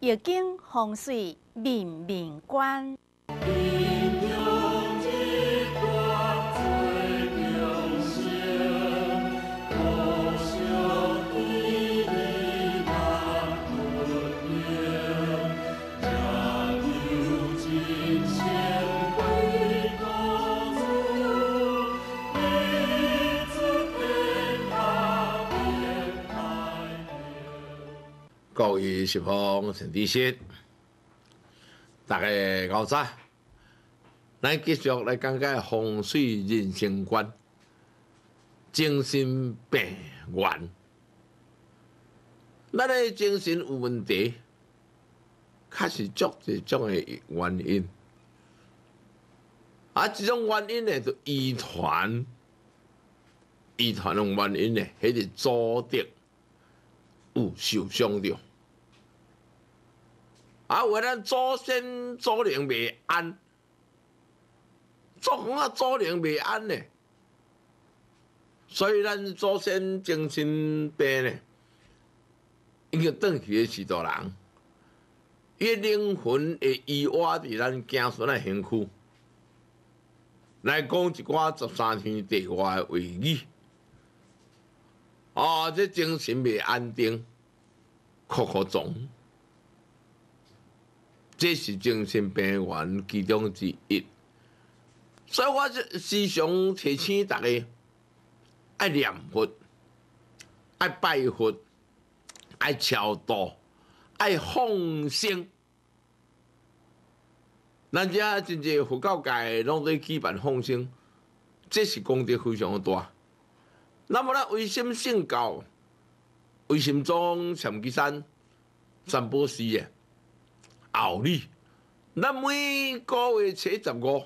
夜景风水，面面观。各位摄友、陈大家咱继续来讲解风水人生观、精神病源。咱的精神有问题，确实足一种诶原因。啊，这种原因咧就遗传，遗传诶原因咧，还个祖德有受伤着。啊，为咱祖先祖灵未安，祖哄啊祖灵未安呢？所以咱祖先精神病呢，个该去的许多人伊灵魂会依话，伫咱行孙的身躯，来讲一寡十三天地话的言语。啊，这精神未安定，苦苦种。这是精神病院其中之一，所以我就时常提醒大家爱念佛、爱拜佛、爱超度、爱放生。咱家真济佛教界拢在举办放生，这是功德非常的大。那么，咱为什么信教？为什么种禅机山、三播事业？道理，咱每个月七十五，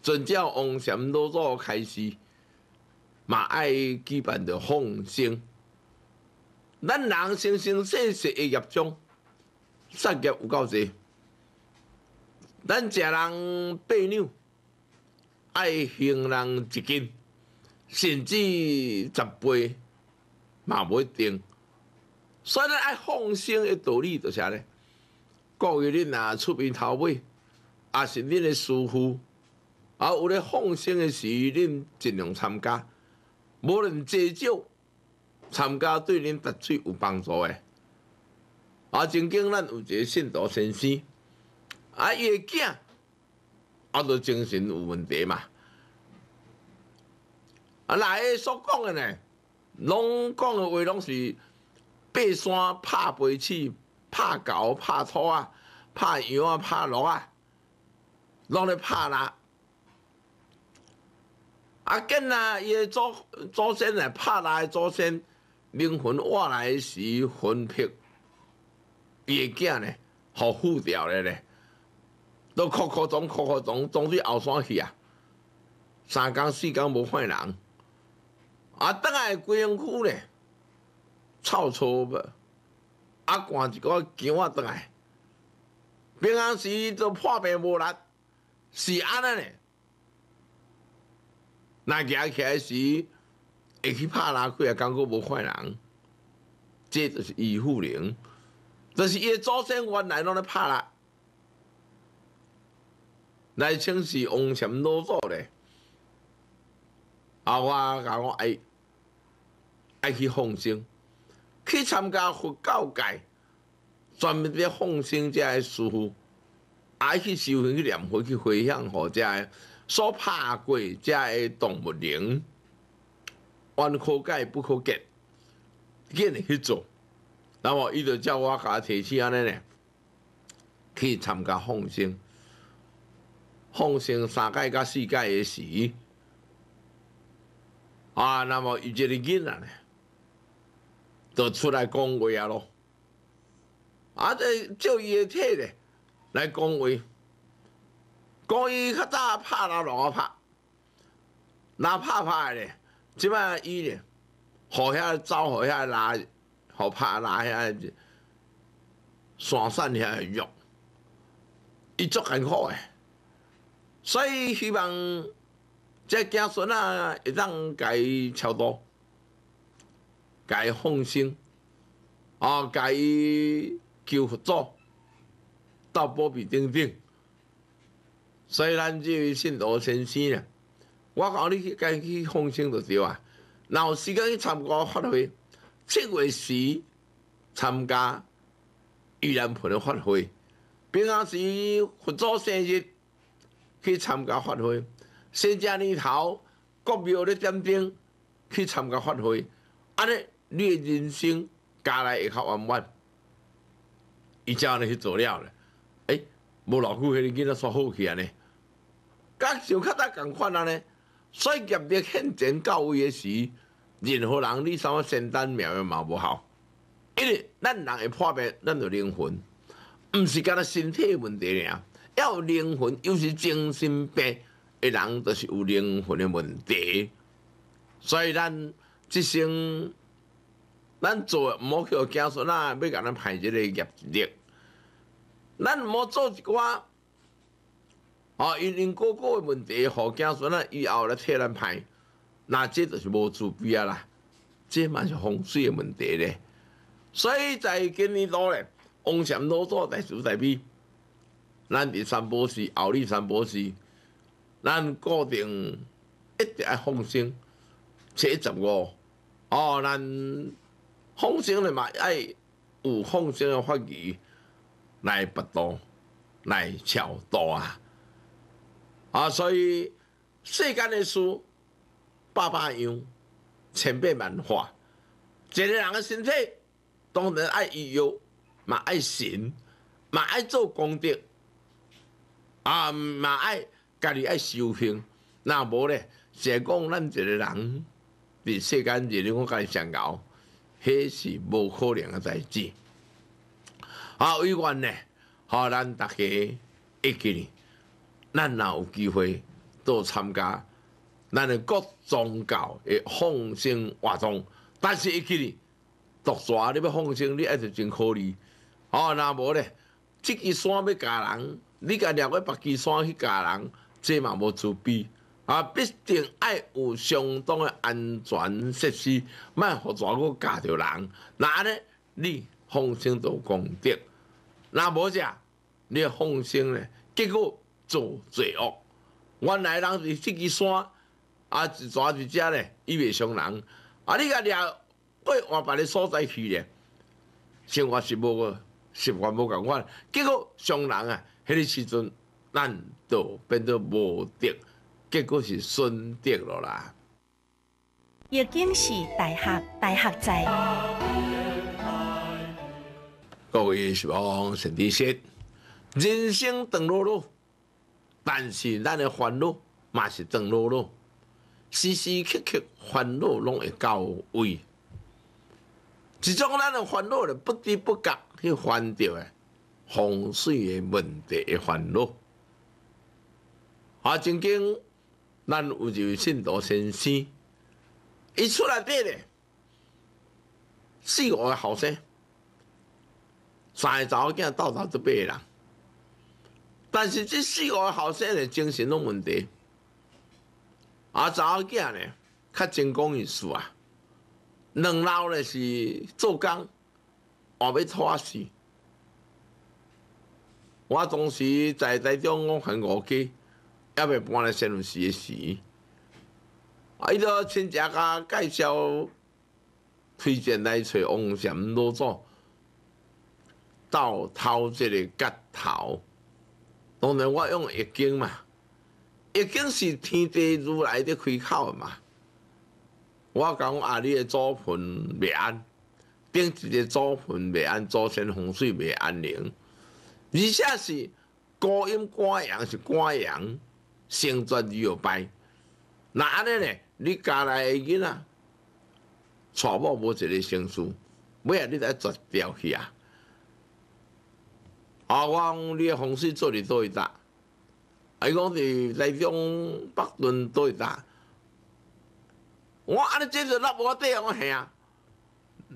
从只王从钱多多开始，嘛爱基本着放生。咱人生生世世的业种，善业有够侪，咱一人背两，爱行人一斤，甚至十倍，嘛一定。所以咱爱放生的道理，就是安尼。各位恁也出面讨杯，也是恁的师忽。啊，有咧奉献的时，恁尽量参加，无论济少，参加对恁达最有帮助的。啊，曾经咱有一个信徒先生，啊，伊的囝，啊，都精神有问题嘛。啊，来所讲的呢，拢讲的话拢是，爬山拍飞起。怕狗，怕兔啊，怕羊啊，怕鹿啊，拢咧怕啦！啊，今啊，伊祖祖先来拍来，祖先灵魂外来时魂魄，伊个囝呢，好富掉了嘞，都哭哭肿，哭哭肿，总去后山去啊！三更四更无看人，啊，当然鬼用哭嘞，臭粗不？啊，关一个桥仔倒来，平常时都破病无力，是安尼嘞。那起来时，会去拍拉过来，感觉无坏人，这就是医护人员。但是，一祖先原来拢咧拍拉，来轻是往前老做嘞。啊，我讲我爱，爱去奉松。去参加佛教界专门咧奉行这些事，还去修行去念佛去回向或者所拍过这些动物灵，万可解不可急，硬去做。那么，伊就叫我家提起安尼呢？去参加奉行，奉行三界甲四界的时，啊，那么伊就个囡仔尼。都出来讲维啊咯。啊这就个体嘞，来讲维，讲伊较大怕啦，哪个怕，哪怕怕嘞？即摆伊嘞，好遐走，好遐拉，好拍拉下，山山下肉，伊足很苦诶，所以希望这子孙啊，会当改超多。该放心，啊！该求佛祖、到波比等等。所以咱这位信罗先生，我讲你该去放心就对啊。若有时间去参加发挥，七月时参加玉兰盆的发挥，平常时佛祖生日去参加发挥，新疆年头国庙咧点点去参加发挥，安尼。你人生加来会较万满。伊就安尼去做了咧。哎，无偌久，迄个囡仔煞好起来尼，甲想较早共款安尼，所以业力现前到位诶时，任何人你啥物神丹妙药嘛无效，因为咱人会破灭咱着灵魂，毋是干那身体问题俩。要灵魂，又是精神病诶人，都是有灵魂诶问题。所以咱即生。咱做毋去互子孙啊，要甲咱排一个业绩。咱毋好做一寡，哦，因因个诶问题，互子孙啊，以后来替咱排，那即就是无做必啊啦，即嘛是风水诶问题咧。所以在今年多咧，往前多做，但是在比。咱伫三波是后利三波斯，咱固定一直爱放心七十五，哦，咱。风声的嘛，爱有风声的法语来不多，来潮多啊！啊，所以世间的事，百百样，千变万化，一个人的身体，当然爱医药，嘛爱神，嘛爱做功德，啊，嘛爱家己爱修行。那无咧，只讲咱一个人，伫世间，只哩我个上要。这是无可能个代志。好，委员呢？好，咱大家一记哩，咱若有机会都参加咱个各宗教个奉圣活动。但是一记哩，独抓你要奉圣，你还是真可疑。哦，若无咧，即支山要嫁人，你甲两位别支山去嫁人，这嘛无足比。啊，必定爱有相当的安全设施，莫互谁个咬着人。那呢，你放心做功德，那无只，你放心呢？结果做罪恶。原来人是自支山，啊，一谁一只呢？伊未伤人。啊，你甲掠，过换别个所在去咧，生活是无，习惯无共款，结果伤人啊！迄个时阵，咱都变得无德。结果是顺得落啦。已经是大侠，大侠在。各位希望身体适，人生长路路，但是咱的烦恼嘛是长路路，时时刻刻烦恼拢会到位。一种咱的烦恼嘞，不知不觉去烦着的，风水的问题的烦恼。啊，曾经。咱有位信徒先生，一出来变的四五个后生，三个仔到达都变人。但是这四五个后生的精神拢问题，啊，查某囝呢较成功一数啊，能老嘞是做工，我被拖死。我当时在在中，我很无气。也未搬来新市时的事，啊！伊都亲戚甲介绍、推荐来找王贤老祖，到头一个骨头。当然我用一斤嘛，一斤是天地如来的开口嘛。我讲啊，里的祖坟未安，顶一个祖坟未安，祖先风水未安宁。而且是高音官阳是官阳。升砖又白，那安尼呢？你家内囡仔娶某无一个成书，尾好你得做掉去啊！阿王，你红事做哩做一大，伊讲是在种北仑做一大。我安尼即阵落无地我嘿啊！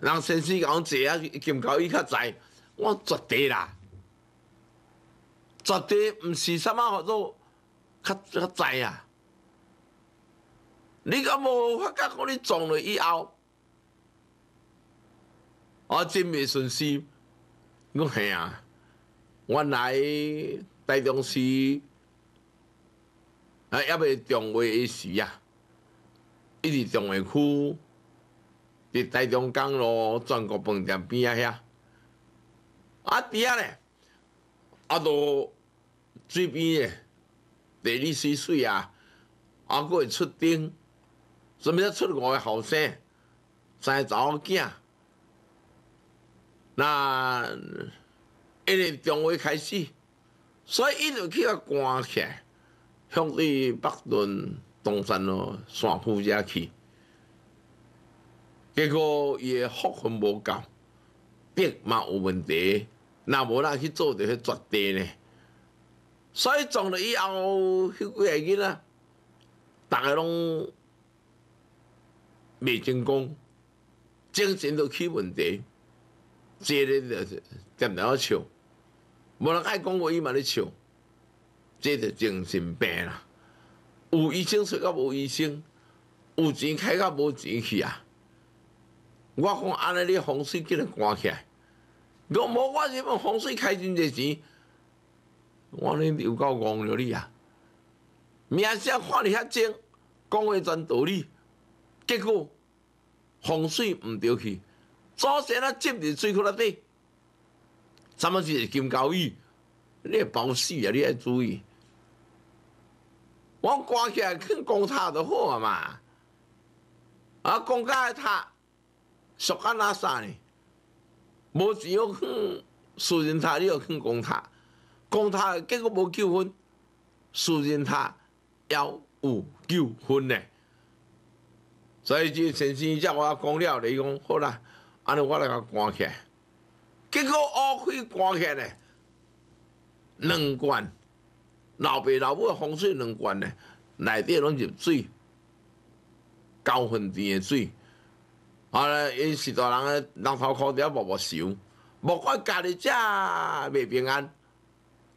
人先生讲坐啊，金狗伊较在，我绝地啦！绝地毋是啥物事好做。较较知啊！你敢无发觉讲你撞了以后，我真未损失。我嘿啊，原来大中市啊，要不长尾时啊，一直长尾区，伫大中江路全国饭店边啊遐。啊，伫遐咧，啊，在水边嘞。第二水水啊，还佫会出丁，准备要出五个后生，生某囝？那因为从位开始，所以伊就去到关来，向对北仑东山咯，耍富家去，结果的福分不够，爹嘛有问题，那无啦去做就去绝地呢。所以撞了以后，迄几下日仔，大家拢未成功，精神都起问题，即日就是踮在笑，无人爱讲话，伊嘛咧笑，即就精神病啦。有医生出噶无医生，有钱开噶无钱去啊。我讲安尼的风水叫人关起，来，我无我即么风水开真侪钱。我呢有够戆了你啊！名声看得遐精，讲话全道理，结果风水毋对去，祖先啊积伫水库内底，三文鱼是金高鱼，你包死啊！你要注意，我挂起来去公塔就好啊嘛，啊公家的塔俗阿那啥呢？无只有去私人塔，你要去公塔。讲他，结果无救婚，输人他要有救婚呢。所以就神仙一下，我讲了你伊讲好啦，安尼我来伊关起。结果乌龟关起呢，两罐，老爸老母风水两罐呢，内底拢入水，高分甜的水。后来因许大人啊，人头壳了默默想，无怪家己，遮袂平安。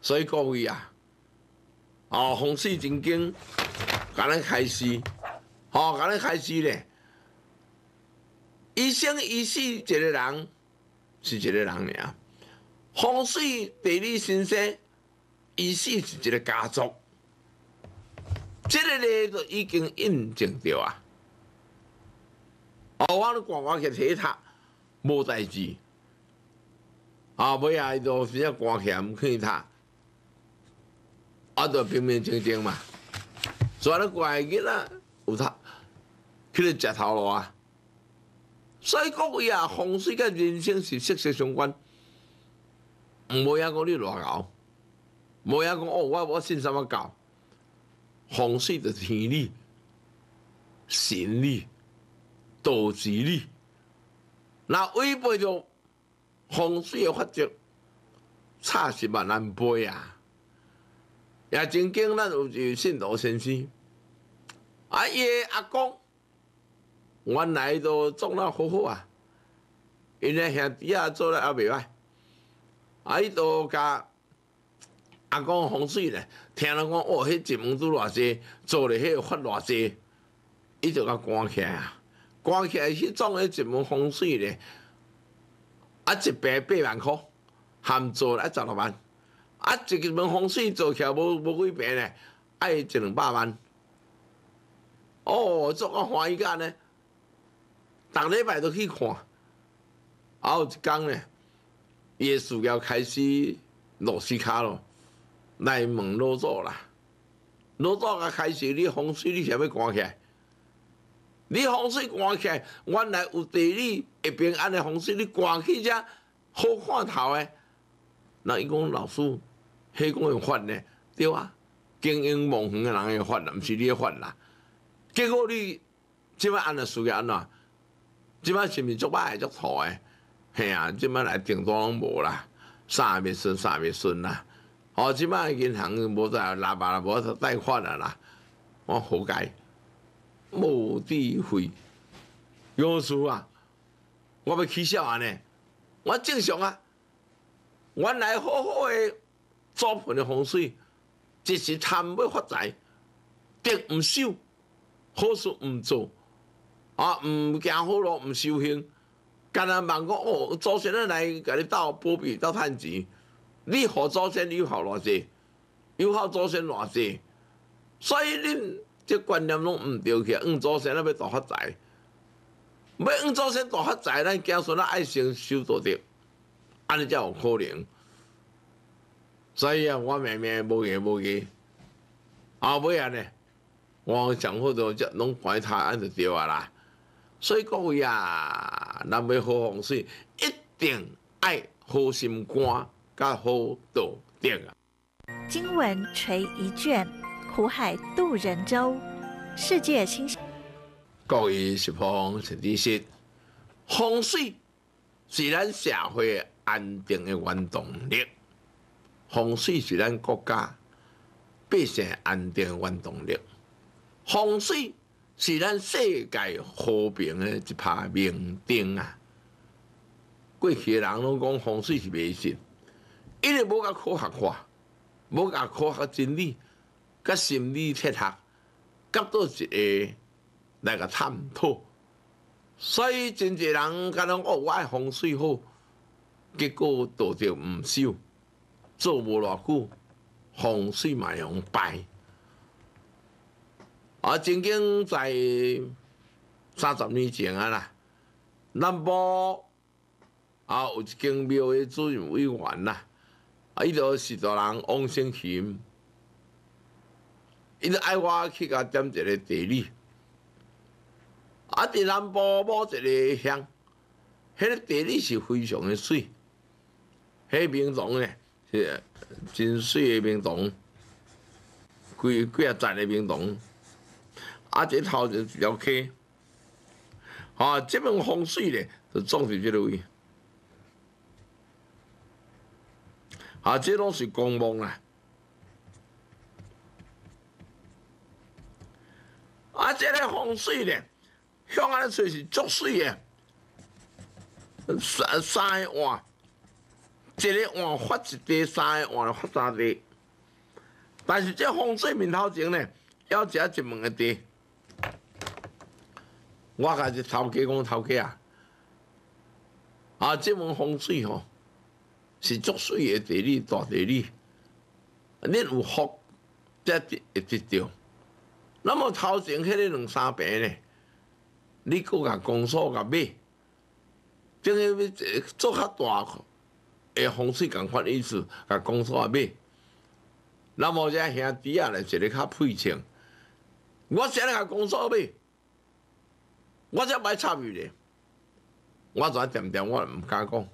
所以各位啊，哦，风水真经，甲咱开始，哦，甲咱开始咧。一生一世一个人，是一个人尔。风水地理先生，一世是一个家族，即个咧都已经印证着啊！哦，我咧赶话去睇他，无代志。啊，不要就只要光看毋去他。我都平平静静嘛，所谁来怪你啦？有他，去你石头路啊！所以讲呀，风水甲人生是息息相关。唔好呀讲你乱搞，唔好呀讲哦，我我信什么教？风水就天理、神理、道理，那违背咗风水嘅法则，差事万难背啊！也真经咱有有信罗先生，啊伊爷阿公，原来都种了好好啊，因咧兄弟啊做了也袂歹，啊伊都甲阿公风水咧，听人讲哦，迄一门都偌济，做咧迄发偌济，伊就甲关起来啊，关起来去种迄一门风水咧，啊一百八万箍，含做啊十六万。啊，一个门风水做起来无无几平嘞，爱一两百万。哦，做够欢喜个呢，逐礼拜都去看。啊，有一工呢，耶稣要开始落西卡咯，来问老祖啦。老祖啊，开始，你风水你啥要赶起。来？你风水赶起，来，原来有地理一平安的风水你赶起只好看头诶。那伊讲老师。黑公会犯呢，对啊，精英梦园诶人会犯啦，毋是你会犯啦。结果你即摆按尼输嘅按怎？即摆是毋是足歹诶，足淘诶，嘿啊！即摆来订单拢无啦，三未顺，三未顺啦。哦，即摆银行无喇叭啦，无贷款啊啦。我何解？无智慧，庸俗啊！我要起痟安尼，我正常啊。原来好好诶。做盘的风水，即是贪要发财，得唔修，好事唔做，啊，唔行好路，唔修行，干那盲讲哦，祖先来给你斗宝贝，斗趁钱，你学祖先你好偌济，又好祖先偌济，所以恁即观念拢唔对起，嗯，祖先咧要大发财，要嗯祖先大发财，咱子孙咱爱心修多点，安尼才有可能。所以啊，我明明无嘢无嘢，后尾人呢，我上好多只拢怪他啱就啊啦。所以各位啊，南起好风水，一定爱好心肝甲好道德啊。经文垂一卷，苦海渡人舟，世界清新。各位是方陈志说，风水是咱社会安定的原动力。风水是咱国家百姓安定原动力，风水是咱世界和平的一拍明灯啊！过去人拢讲风水是迷信，一直无甲科学化，无甲科学真理、甲心理哲学，甲到一个来个探讨，所以真侪人讲我爱风水好，结果导着毋收。做无偌久，洪水会用败。啊，曾经在三十年前啊啦，南部啊有一间庙，主任委员啦，啊伊就是大人王先贤，伊就爱我去甲点一个地理。啊在南部某一个乡，迄个地理是非常的水，迄平壮咧。是真水的冰糖，几几啊块的冰糖，啊这头就游客，啊这门风水咧就种在即个位，啊这拢是公墓啦，啊这个风水咧向安咧是足水的，山山诶一日换发一地，三下换发三地，但是这风水面头前呢，还只一问的地。我开始偷鸡公偷鸡啊！啊，这门风水吼，是足水的地，大地利，恁有福才得一得着。那么头前迄个两三百呢？你搁个公所个买，等于做较大诶风水敢发意思甲讲煞尾老母才兄弟啊咧坐咧较配情我先来甲讲煞尾我才毋插汝咧我遮点点我毋敢讲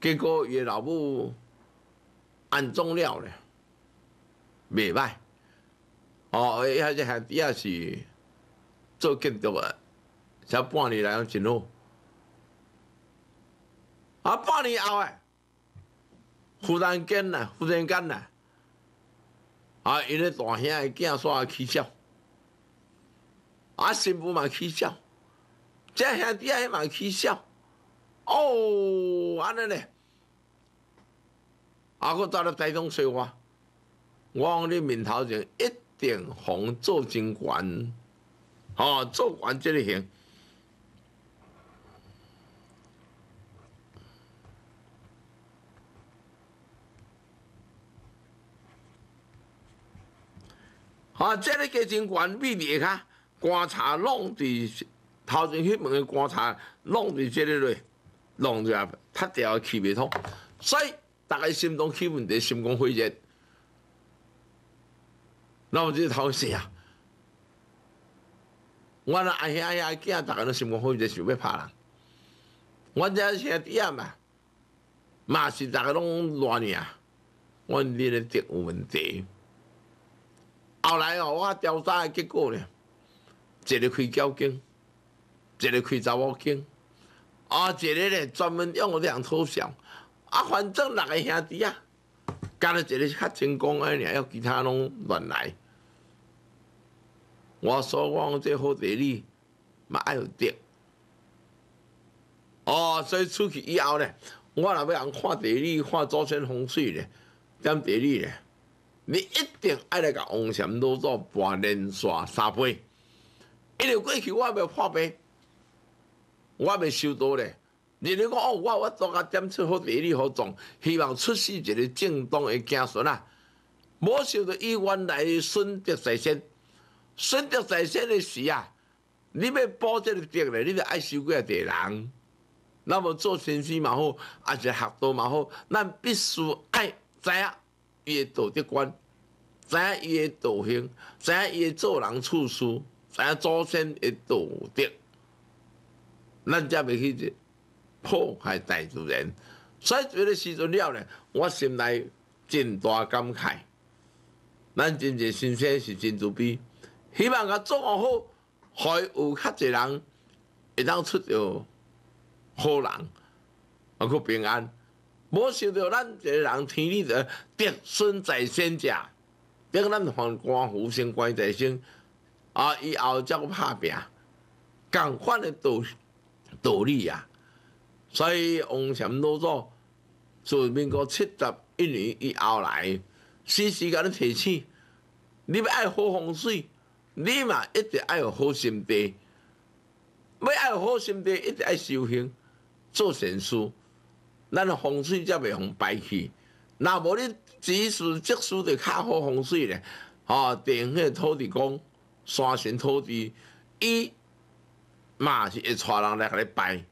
结果伊老母安中了咧，袂歹哦伊遐这兄弟也是做建筑的才半年来拢真好啊，半年后啊，忽然间呐，忽然间呐，啊，因为大兄的囝煞起笑，啊，媳妇嘛起笑，这兄弟也蛮起笑，哦，安尼咧，啊，佫再了带动说话，我往你面头前一定红做金悬，哦，做完即个行。啊！这个给城管比你看，观察弄伫头前迄门的观察，弄伫这里来，弄住他掉要气不通。所以大家心中起问题，心慌肺热，那我就头先啊。我那阿兄阿囝，大家都心慌肺热，就要怕人。我这先点嘛，嘛是大家拢乱呀，我你来点有问题。后来哦，我调查的结果呢，一个开交警，一个开查某警，啊，一个呢专门用我样偷笑。啊，反正两个兄弟啊，干了，一个较成功，安你还要其他拢乱来。我说我这好地理，嘛爱得。哦，所以出去以后呢，我若要人看地理，看祖先风水呢，点地理呢？你一定爱来甲王禅老祖搬连刷三杯，一路过去，我未破杯，我未收到咧。你如果哦，我我做阿点出好地好种，希望出世一个正当的子孙啊，无想到伊原来损德财先，损德财先的时啊，你要保这个病咧，你就爱收几地人。那么做先生嘛好，啊，是学徒嘛好，咱必须爱知影。伊诶道德观，知影伊诶德行，伊诶做人处事，知影祖先诶道德，咱才未去破坏大自然。所以做个时阵了呢，我心内真大感慨，咱真正先生是真自卑，希望甲做好好，还有较济人会当出着好人，包括平安。无想到咱一个人，天理在，德顺在先者，别讲咱皇官府星官在先，啊，以后才去拍拼，共款的道道理啊。所以王禅老祖自民国七十一年以后来，时时甲你提醒，你要爱好风水，你嘛一直爱有好心地，要爱好心地，一直爱修行，做善事。咱风水则袂用败去。若无你植树即树着较好风水咧。吼，第二个土地公山神土地，伊嘛是会带人来甲你拜，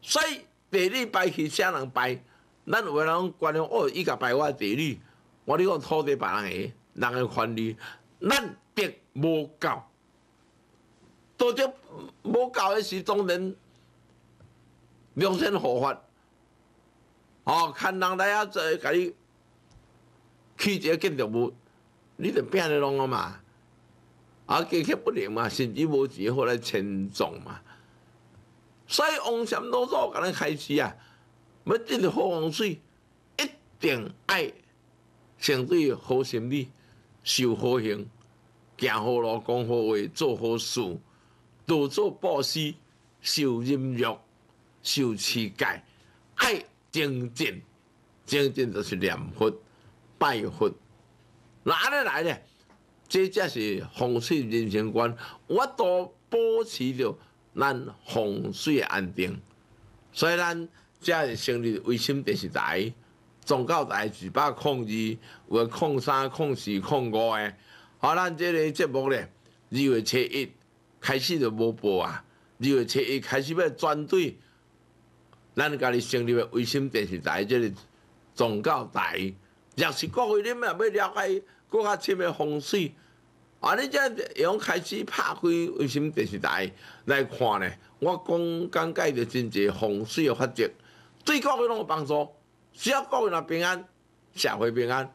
所以地理排去啥人拜？咱有人讲关哦，伊个拜我地理，我你讲土地别人个，人个权利，咱别无够。多则无够的时，当然良心合法。哦，看人大家在介，拒绝跟任务，你就变得啷个嘛？啊，经济不灵嘛，甚至无钱，后来沉重嘛。所以，妄想多多，可能开始啊，要真是好风水，一定爱，相对好心理，修好行，讲好路，讲好话，做好事，多做好事，修音乐，修气界，爱。精进、精进就是念佛、拜佛，哪里来呢？这才是风水人生观，我都保持着咱风水的安定。所以咱才会成立卫星电视台，总教台是百空二、或空三、空四、空五的。好，咱这个节目呢，二月七一开始就无播啊，二月七一开始要专对。咱家己成立的卫星电视台，即个宗教台，若是各位恁嘛要了解国较深的风水，啊，你才用开始拍开卫星电视台来看呢。我讲讲解着真济风水的法则，对各位拢有帮助。只要各位若平安，社会平安，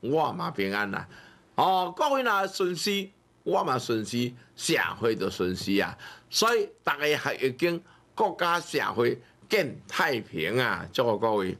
我嘛平安啦。哦，各位若顺失，我嘛顺失，社会就顺失啊。所以大家也已经国家社会。见太平啊，祝各位。